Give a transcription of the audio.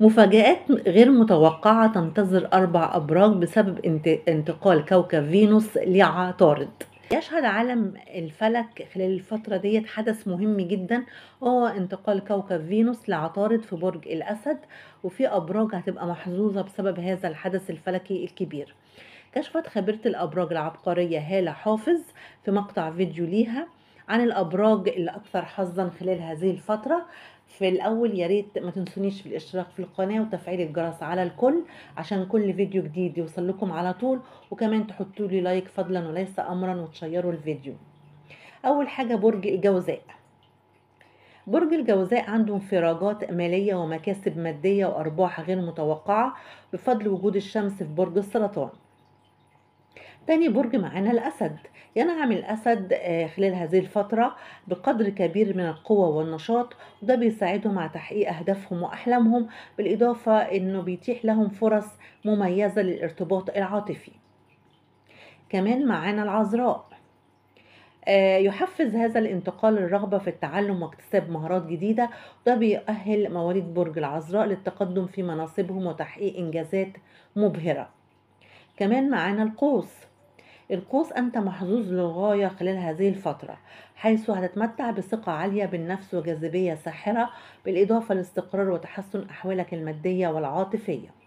مفاجآت غير متوقعة تنتظر أربع أبراج بسبب انتقال كوكب فينوس لعطارد يشهد عالم الفلك خلال الفترة ديت حدث مهم جدا هو آه، انتقال كوكب فينوس لعطارد في برج الأسد وفي أبراج هتبقى محظوظة بسبب هذا الحدث الفلكي الكبير كشفت خبيرة الأبراج العبقرية هالة حافظ في مقطع فيديو ليها عن الأبراج الأكثر حظا خلال هذه الفترة في الاول يا ريت ما تنسونيش في الاشتراك في القناه وتفعيل الجرس على الكل عشان كل فيديو جديد يوصل لكم على طول وكمان تحطوا لي لايك فضلا وليس امرا وتشيروا الفيديو اول حاجه برج الجوزاء برج الجوزاء عنده انفراجات ماليه ومكاسب ماديه وارباح غير متوقعه بفضل وجود الشمس في برج السرطان تاني برج معانا الأسد ينعم الأسد آه، خلال هذه الفترة بقدر كبير من القوة والنشاط وده بيساعدهم على تحقيق أهدافهم وأحلامهم بالإضافة إنه بيتيح لهم فرص مميزة للارتباط العاطفي كمان معانا العذراء آه، يحفز هذا الانتقال الرغبة في التعلم واكتساب مهارات جديدة وده بيؤهل مواليد برج العذراء للتقدم في مناصبهم وتحقيق إنجازات مبهرة كمان معانا القوس القوس أنت محظوظ للغاية خلال هذه الفترة حيث هتتمتع بثقة عالية بالنفس وجاذبية ساحرة بالإضافة لاستقرار وتحسن أحوالك المادية والعاطفية